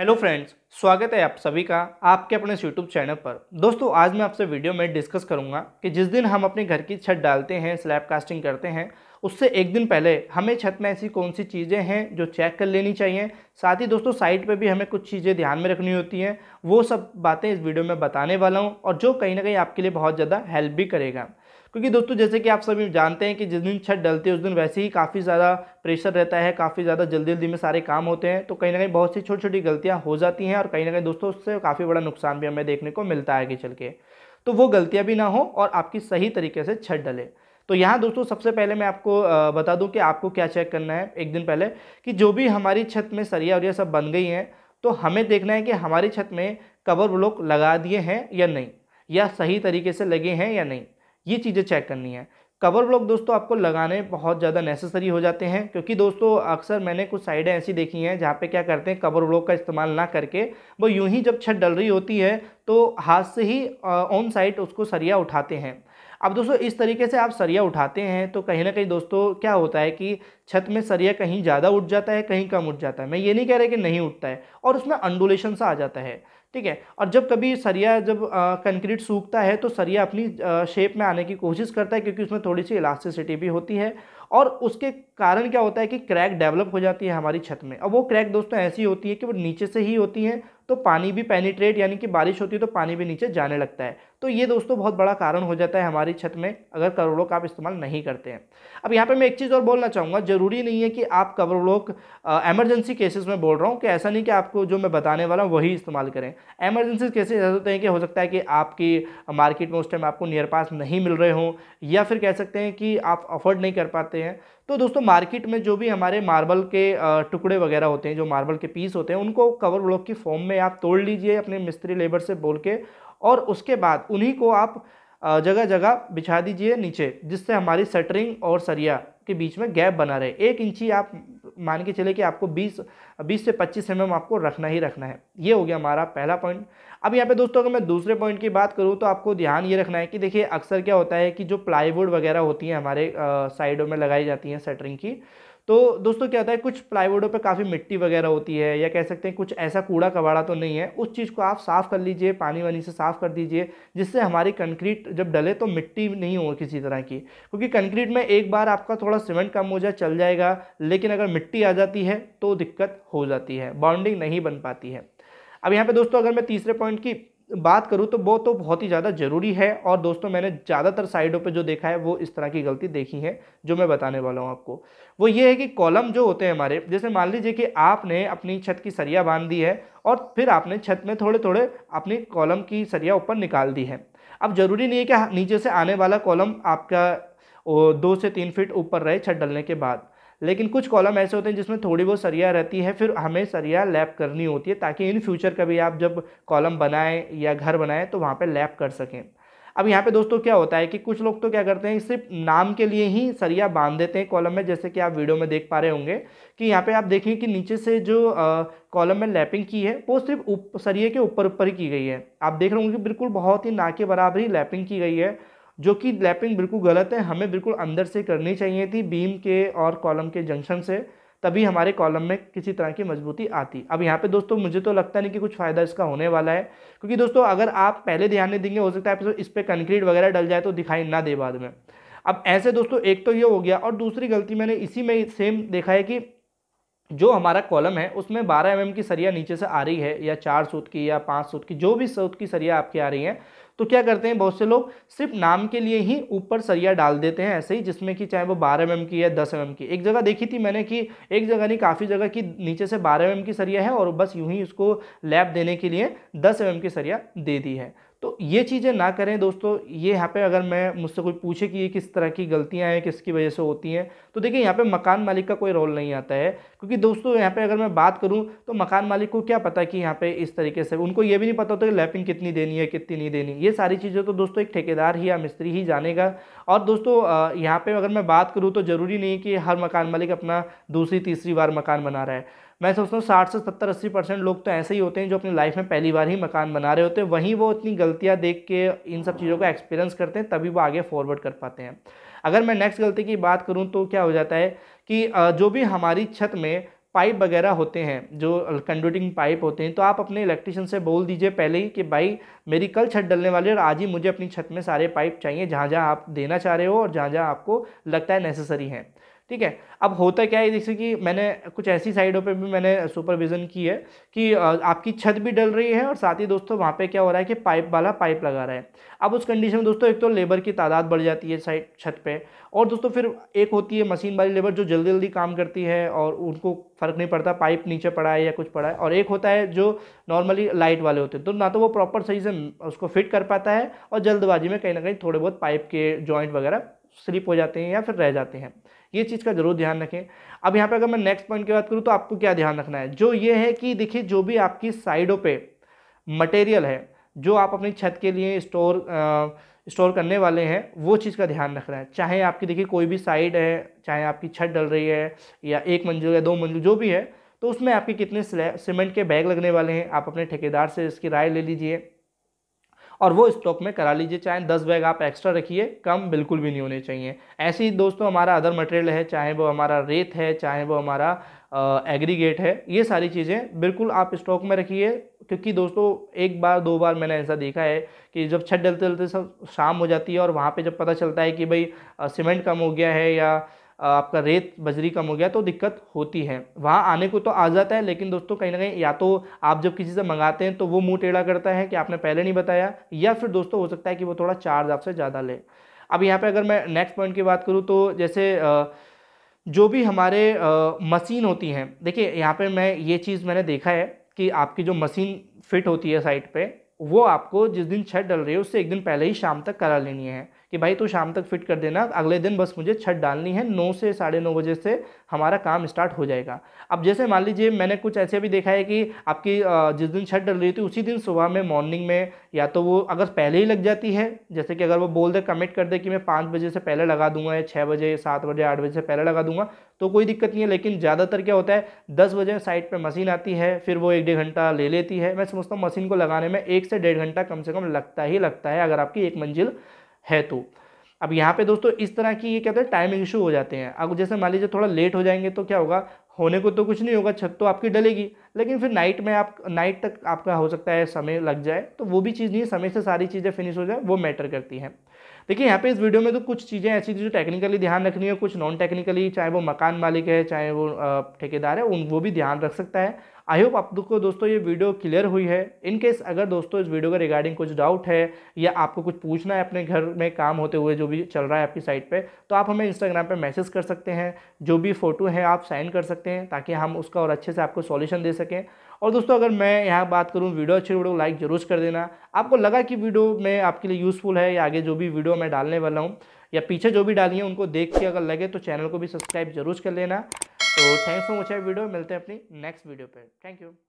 hello friends स्वागत है आप सभी का आपके अपने यूट्यूब चैनल पर दोस्तों आज मैं आपसे वीडियो में डिस्कस करूंगा कि जिस दिन हम अपने घर की छत डालते हैं स्लैब कास्टिंग करते हैं उससे एक दिन पहले हमें छत में ऐसी कौन सी चीज़ें हैं जो चेक कर लेनी चाहिए साथ ही दोस्तों साइट पे भी हमें कुछ चीज़ें ध्यान में रखनी होती हैं वो सब बातें इस वीडियो में बताने वाला हूँ और जो कहीं ना कहीं आपके लिए बहुत ज़्यादा हेल्प भी करेगा क्योंकि दोस्तों जैसे कि आप सभी जानते हैं कि जिस दिन छत डलती है उस दिन वैसे ही काफ़ी ज़्यादा प्रेशर रहता है काफ़ी ज़्यादा जल्दी जल्दी में सारे काम होते हैं तो कहीं ना कहीं बहुत सी छोटी छोटी गलतियाँ हो जाती हैं और कहीं ना कहीं दोस्तों उससे काफ़ी बड़ा नुकसान भी हमें देखने को मिलता है आगे चल के तो वो गलतियाँ भी ना हो और आपकी सही तरीके से छत डले तो यहाँ दोस्तों सबसे पहले मैं आपको बता दूँ कि आपको क्या चेक करना है एक दिन पहले कि जो भी हमारी छत में सरिया और सब बन गई हैं तो हमें देखना है कि हमारी छत में कवर ब्लॉक लगा दिए हैं या नहीं या सही तरीके से लगे हैं या नहीं ये चीज़ें चेक करनी है कवर ब्लॉक दोस्तों आपको लगाने बहुत ज़्यादा नेसेसरी हो जाते हैं क्योंकि दोस्तों अक्सर मैंने कुछ साइडें ऐसी देखी हैं जहाँ पे क्या करते हैं कवर ब्लॉक का इस्तेमाल ना करके वो यूं ही जब छत डल रही होती है तो हाथ से ही ऑन साइट उसको सरिया उठाते हैं अब दोस्तों इस तरीके से आप सरिया उठाते हैं तो कहीं ना कहीं दोस्तों क्या होता है कि छत में सरिया कहीं ज़्यादा उठ जाता है कहीं कम उठ जाता है मैं ये नहीं कह रहा कि नहीं उठता है और उसमें अंडोलेशन सा आ जाता है ठीक है और जब कभी सरिया जब कंक्रीट सूखता है तो सरिया अपनी शेप में आने की कोशिश करता है क्योंकि उसमें थोड़ी सी इलास्टिसिटी भी होती है और उसके कारण क्या होता है कि क्रैक डेवलप हो जाती है हमारी छत में अब वो क्रैक दोस्तों ऐसी होती है कि वो नीचे से ही होती है तो पानी भी पेनीट्रेट यानी कि बारिश होती है तो पानी भी नीचे जाने लगता है तो ये दोस्तों बहुत बड़ा कारण हो जाता है हमारी छत में अगर करोड़ों का आप इस्तेमाल नहीं करते हैं अब यहाँ पे मैं एक चीज़ और बोलना चाहूँगा ज़रूरी नहीं है कि आप करोड़ों एमरजेंसी केसेस में बोल रहा हूँ कि ऐसा नहीं कि आपको जो मैं बताने वाला हूँ वही इस्तेमाल करें एमरजेंसी केसेज ऐसे होते हैं कि हो सकता है कि आपकी मार्केट में उस टाइम आपको नियर पास नहीं मिल रहे हों या फिर कह सकते हैं कि आप अफोर्ड नहीं कर पाते करते हैं तो दोस्तों मार्केट में जो भी हमारे मार्बल के टुकड़े वगैरह होते हैं जो मार्बल के पीस होते हैं उनको कवर ब्लॉक की फॉर्म में आप तोड़ लीजिए अपने मिस्त्री लेबर से बोल के और उसके बाद उन्हीं को आप जगह जगह बिछा दीजिए नीचे जिससे हमारी सटरिंग और सरिया के बीच में गैप बना रहे एक इंची आप मान के चले कि आपको बीस बीस से पच्चीस एम आपको रखना ही रखना है ये हो गया हमारा पहला पॉइंट अब यहाँ पे दोस्तों अगर मैं दूसरे पॉइंट की बात करूँ तो आपको ध्यान ये रखना है कि देखिए अक्सर क्या होता है कि जो प्लाईवुड वगैरह होती हैं हमारे साइडों में लगाई जाती हैं सेटरिंग की तो दोस्तों क्या होता है कुछ प्लाईवुडों पर काफ़ी मिट्टी वगैरह होती है या कह सकते हैं कुछ ऐसा कूड़ा कबाड़ा तो नहीं है उस चीज़ को आप साफ़ कर लीजिए पानी वानी से साफ़ कर दीजिए जिससे हमारी कंक्रीट जब डले तो मिट्टी नहीं हो किसी तरह की क्योंकि कंक्रीट में एक बार आपका थोड़ा सीमेंट कम हो जाए चल जाएगा लेकिन अगर मिट्टी आ जाती है तो दिक्कत हो जाती है बाउंडिंग नहीं बन पाती है अब यहाँ पे दोस्तों अगर मैं तीसरे पॉइंट की बात करूँ तो वो तो बहुत ही ज़्यादा ज़रूरी है और दोस्तों मैंने ज़्यादातर साइडों पे जो देखा है वो इस तरह की गलती देखी है जो मैं बताने वाला हूँ आपको वो ये है कि कॉलम जो होते हैं हमारे जैसे मान लीजिए कि आपने अपनी छत की सरिया बांध दी है और फिर आपने छत में थोड़े थोड़े अपनी कॉलम की सरिया ऊपर निकाल दी है अब ज़रूरी नहीं है कि हाँ, नीचे से आने वाला कॉलम आपका दो से तीन फीट ऊपर रहे छत डलने के बाद लेकिन कुछ कॉलम ऐसे होते हैं जिसमें थोड़ी बहुत सरिया रहती है फिर हमें सरिया लैप करनी होती है ताकि इन फ्यूचर कभी आप जब कॉलम बनाएं या घर बनाएं तो वहाँ पर लैप कर सकें अब यहाँ पे दोस्तों क्या होता है कि कुछ लोग तो क्या करते हैं सिर्फ नाम के लिए ही सरिया बांध देते हैं कॉलम में जैसे कि आप वीडियो में देख पा रहे होंगे कि यहाँ पे आप देखें कि नीचे से जो कॉलम में लैपिंग की है वो सिर्फ सरिया के ऊपर ऊपर ही की गई है आप देख रहे होंगे कि बिल्कुल बहुत ही ना के बराबर ही लैपिंग की गई है जो कि लैपिंग बिल्कुल गलत है हमें बिल्कुल अंदर से करनी चाहिए थी बीम के और कॉलम के जंक्शन से तभी हमारे कॉलम में किसी तरह की मजबूती आती अब यहाँ पे दोस्तों मुझे तो लगता नहीं कि कुछ फ़ायदा इसका होने वाला है क्योंकि दोस्तों अगर आप पहले ध्यान नहीं देंगे हो सकता है इस पर कंक्रीट वगैरह डल जाए तो दिखाई ना दे बाद में अब ऐसे दोस्तों एक तो ये हो गया और दूसरी गलती मैंने इसी में सेम देखा है कि जो हमारा कॉलम है उसमें 12 एम mm की सरिया नीचे से आ रही है या चार सूत की या पाँच सूत की जो भी सूत की सरिया आपकी आ रही है तो क्या करते हैं बहुत से लोग सिर्फ नाम के लिए ही ऊपर सरिया डाल देते हैं ऐसे ही जिसमें कि चाहे वो बारह एम की है दस एम की एक जगह देखी थी मैंने कि एक जगह नहीं काफ़ी जगह की नीचे से बारह एम की सरिया है और बस यूँ ही उसको लैब देने के लिए दस एम की सरिया दे दी है तो ये चीज़ें ना करें दोस्तों ये यहाँ पे अगर मैं मुझसे कोई पूछे कि ये किस तरह की गलतियाँ हैं किसकी वजह से होती हैं तो देखिए यहाँ पे मकान मालिक का कोई रोल नहीं आता है क्योंकि दोस्तों यहाँ पे अगर मैं बात करूँ तो मकान मालिक को क्या पता कि यहाँ पे इस तरीके से उनको ये भी नहीं पता होता कि लैपिंग कितनी देनी है कितनी नहीं देनी ये सारी चीज़ें तो दोस्तों एक ठेकेदार ही या मिस्त्री ही जानेगा और दोस्तों यहाँ पर अगर मैं बात करूँ तो ज़रूरी नहीं कि हर मकान मालिक अपना दूसरी तीसरी बार मकान बना रहा है मैं सोचता हूँ साठ से सत्तर अस्सी परसेंट लोग तो ऐसे ही होते हैं जो अपनी लाइफ में पहली बार ही मकान बना रहे होते हैं वहीं वो इतनी गलतियाँ देख के इन सब चीज़ों का एक्सपीरियंस करते हैं तभी वो आगे फॉरवर्ड कर पाते हैं अगर मैं नेक्स्ट गलती की बात करूँ तो क्या हो जाता है कि जो भी हमारी छत में पाइप वगैरह होते हैं जो कंडक्टिंग पाइप होते हैं तो आप अपने इलेक्ट्रिशियन से बोल दीजिए पहले ही कि भाई मेरी कल छत डलने वाली है और आज ही मुझे अपनी छत में सारे पाइप चाहिए जहाँ जहाँ आप देना चाह रहे हो और जहाँ जहाँ आपको लगता है नेसेसरी है ठीक है अब होता क्या है जैसे कि मैंने कुछ ऐसी साइडों पे भी मैंने सुपरविज़न की है कि आपकी छत भी डल रही है और साथ ही दोस्तों वहाँ पे क्या हो रहा है कि पाइप वाला पाइप लगा रहा है अब उस कंडीशन में दोस्तों एक तो लेबर की तादाद बढ़ जाती है साइड छत पे और दोस्तों फिर एक होती है मशीन वाली लेबर जो जल्दी जल्दी काम करती है और उनको फ़र्क नहीं पड़ता पाइप नीचे पड़ा है या कुछ पड़ा है और एक होता है जो नॉर्मली लाइट वाले होते हैं तो ना तो वो प्रॉपर सही से उसको फिट कर पाता है और जल्दबाजी में कहीं ना कहीं थोड़े बहुत पाइप के जॉइंट वगैरह स्लिप हो जाते हैं या फिर रह जाते हैं ये चीज़ का जरूर ध्यान रखें अब यहाँ पे अगर मैं नेक्स्ट पॉइंट की बात करूँ तो आपको क्या ध्यान रखना है जो ये है कि देखिए जो भी आपकी साइडों पे मटेरियल है जो आप अपनी छत के लिए स्टोर स्टोर करने वाले हैं वो चीज़ का ध्यान रखना है चाहे आपकी देखिए कोई भी साइड है चाहे आपकी छत डल रही है या एक मंजिल या दो मंजिल जो भी है तो उसमें आपके कितने सीमेंट के बैग लगने वाले हैं आप अपने ठेकेदार से इसकी राय ले लीजिए और वो स्टॉक में करा लीजिए चाहे दस बैग आप एक्स्ट्रा रखिए कम बिल्कुल भी नहीं होने चाहिए ऐसे ही दोस्तों हमारा अदर मटेरियल है चाहे वो हमारा रेत है चाहे वो हमारा एग्रीगेट है ये सारी चीज़ें बिल्कुल आप स्टॉक में रखिए क्योंकि दोस्तों एक बार दो बार मैंने ऐसा देखा है कि जब छत डलते डलते सब शाम हो जाती है और वहाँ पे जब पता चलता है कि भाई सीमेंट कम हो गया है या आपका रेत बजरी कम हो गया तो दिक्कत होती है वहाँ आने को तो आ जाता है लेकिन दोस्तों कहीं ना कहीं या तो आप जब किसी से मंगाते हैं तो वो मुँह टेढ़ा करता है कि आपने पहले नहीं बताया या फिर दोस्तों हो सकता है कि वो थोड़ा चार्ज आपसे ज़्यादा ले अब यहाँ पर अगर मैं नेक्स्ट पॉइंट की बात करूँ तो जैसे जो भी हमारे मशीन होती हैं देखिए यहाँ पर मैं ये चीज़ मैंने देखा है कि आपकी जो मशीन फिट होती है साइट पे वो आपको जिस दिन छत डल रही है उससे एक दिन पहले ही शाम तक करा लेनी है कि भाई तू शाम तक फिट कर देना अगले दिन बस मुझे छत डालनी है नौ से साढ़े नौ बजे से हमारा काम स्टार्ट हो जाएगा अब जैसे मान लीजिए मैंने कुछ ऐसे भी देखा है कि आपकी जिस दिन छत डल रही थी उसी दिन सुबह में मॉर्निंग में या तो वो अगर पहले ही लग जाती है जैसे कि अगर वो बोल दे कमिट कर दे कि मैं पाँच बजे से पहले लगा दूंगा या छः बजे सात बजे आठ बजे से पहले लगा दूंगा तो कोई दिक्कत नहीं है लेकिन ज़्यादातर क्या होता है दस बजे साइड पर मशीन आती है फिर वो एक डेढ़ घंटा ले लेती है मैं समझता हूँ मशीन को लगाने में एक से डेढ़ घंटा कम से कम लगता ही लगता है अगर आपकी एक मंजिल है तो अब यहाँ पे दोस्तों इस तरह की ये क्या होता है टाइमिंग इशू हो जाते हैं अब जैसे मान लीजिए थोड़ा लेट हो जाएंगे तो क्या होगा होने को तो कुछ नहीं होगा छत तो आपकी डलेगी लेकिन फिर नाइट में आप नाइट तक आपका हो सकता है समय लग जाए तो वो भी चीज़ नहीं है समय से सारी चीज़ें फिनिश हो जाए वो मैटर करती हैं देखिए यहाँ पे इस वीडियो में तो कुछ चीज़ें ऐसी जो टेक्निकली ध्यान रखनी है कुछ नॉन टेक्निकली चाहे वो मकान मालिक है चाहे वो ठेकेदार है उन वो भी ध्यान रख सकता है आई होप आप को दोस्तों ये वीडियो क्लियर हुई है इनकेस अगर दोस्तों इस वीडियो के रिगार्डिंग कुछ डाउट है या आपको कुछ पूछना है अपने घर में काम होते हुए जो भी चल रहा है आपकी साइट पर तो आप हमें इंस्टाग्राम पर मैसेज कर सकते हैं जो भी फ़ोटो है आप साइन कर सकते हैं ताकि हम उसका और अच्छे से आपको सॉल्यूशन दे सकें और दोस्तों अगर मैं यहाँ बात करूँ वीडियो अच्छी वीडियो लाइक तो जरूर कर देना आपको लगा कि वीडियो में आपके लिए यूज़फुल है या आगे जो भी वीडियो मैं डालने वाला हूँ या पीछे जो भी डालिए उनको देख के अगर लगे तो चैनल को भी सब्सक्राइब जरूर कर लेना तो थैंक्स फॉर वॉचिंग वीडियो मिलते हैं अपनी नेक्स्ट वीडियो पर थैंक यू